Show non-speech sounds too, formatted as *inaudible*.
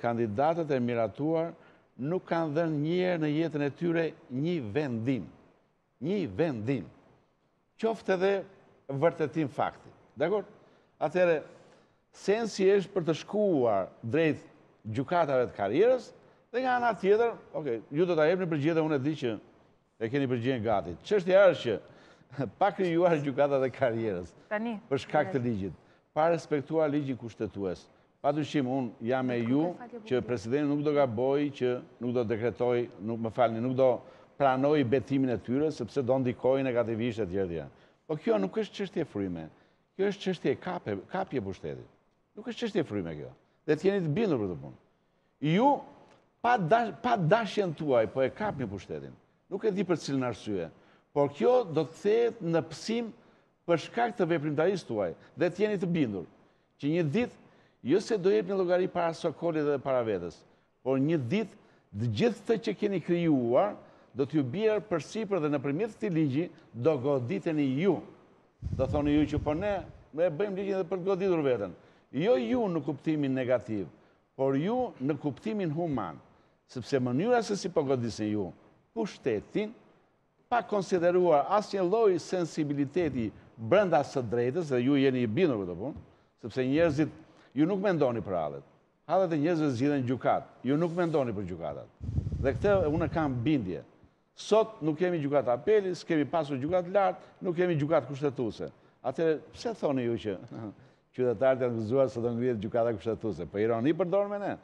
kandidatët e miratuar nuk kanë dhe njërë në jetën e tyre një vendim. Një vendim. Qoftë edhe vërtetim fakti. Dekor? Atere, sensi është për të shkuar drejtë gjukatave të karierës dhe nga nga tjetër, oke, ju do të ebë një përgjithë dhe unë e di që e keni përgjithë në gati. Qështë e është që *laughs* pak rjuar gjukatave të karierës për shkak të ligjit, pa respektuar ligjit kushtetuesë. Pa të shimë, unë jam e ju jo që presidenti nuk do ka boj, që nuk do dekretoj, nuk më falni, nuk do pranoj betimin e tyre, sepse do ndikoj negativisht e tjerë Po kjo nuk është qështje frime, kjo është qështje kapje pushtetit. Nuk është qështje frime kjo. Dhe t'jeni të bindur për të punë. Ju, pa dashjen tuaj, po e kapje një pushtetin. Nuk e di për cilë në arsye. Por kjo do të thejet në pësim për shkak të veprimtaris tuaj. Dhe t'jeni të bindur. Që një ditë jo se do jetë një logari para sokolit dhe para vetës, por një dit, dhe gjithë të që keni kryuar, do t'ju bjerë për dhe në primit të ligji, do goditën i ju. Do thoni ju që për po ne, me bëjmë ligjën dhe për goditur vetën. Jo ju në kuptimin negativ, por ju në kuptimin human, sepse mënyra se si për po ju, për shtetin, pa konsideruar asë një loj sensibiliteti brenda së drejtës, dhe ju jeni i binur, sepse njerëzit ju nuk me ndoni për adhët. Adhët e njëzës zidhen gjukat, ju nuk me ndoni për gjukatat. Dhe këtë unë kam bindje. Sot nuk kemi gjukat apelis, kemi pasur gjukat lartë, nuk kemi gjukat kushtetuse. Atëre, pse thoni ju që *laughs* qytetarët janë gëzuar së të ngritë gjukatat kushtetuse? Për po ironi përdojnë me ne?